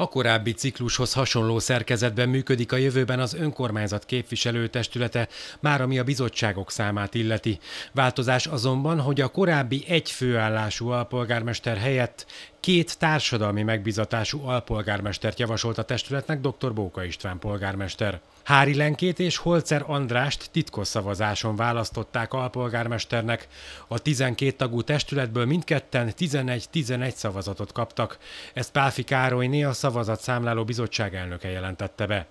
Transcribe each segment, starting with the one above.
A korábbi ciklushoz hasonló szerkezetben működik a jövőben az önkormányzat képviselőtestülete, már ami a bizottságok számát illeti. Változás azonban, hogy a korábbi egy főállású alpolgármester helyett Két társadalmi megbizatású alpolgármestert javasolt a testületnek dr. Bóka István polgármester. Hári Lenkét és Holzer Andrást titkos szavazáson választották alpolgármesternek. A 12 tagú testületből mindketten 11-11 szavazatot kaptak. Ezt Pálfi Károlyné a szavazatszámláló bizottság elnöke jelentette be.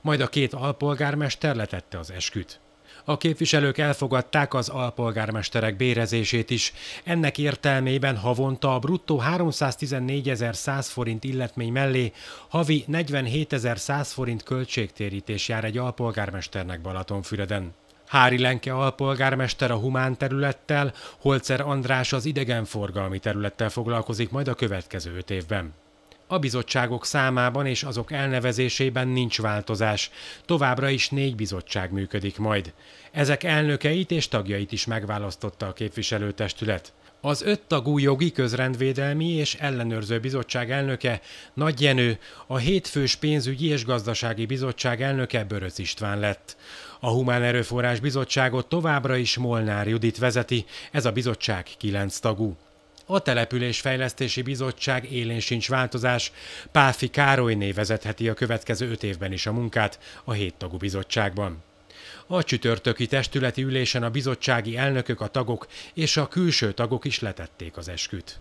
Majd a két alpolgármester letette az esküt. A képviselők elfogadták az alpolgármesterek bérezését is. Ennek értelmében havonta a bruttó 314.100 forint illetmény mellé havi 47.100 forint költségtérítés jár egy alpolgármesternek Balatonfüreden. Hári Lenke alpolgármester a humán területtel, Holzer András az idegenforgalmi területtel foglalkozik majd a következő öt évben. A bizottságok számában és azok elnevezésében nincs változás. Továbbra is négy bizottság működik majd. Ezek elnökeit és tagjait is megválasztotta a képviselőtestület. Az öttagú jogi közrendvédelmi és ellenőrző bizottság elnöke Nagy Jenő, a hétfős pénzügyi és gazdasági bizottság elnöke Böröz István lett. A Humán Erőforrás Bizottságot továbbra is Molnár Judit vezeti, ez a bizottság kilenc tagú a Településfejlesztési Bizottság élén sincs változás. Páfi Károly vezetheti a következő öt évben is a munkát a héttagú bizottságban. A csütörtöki testületi ülésen a bizottsági elnökök, a tagok és a külső tagok is letették az esküt.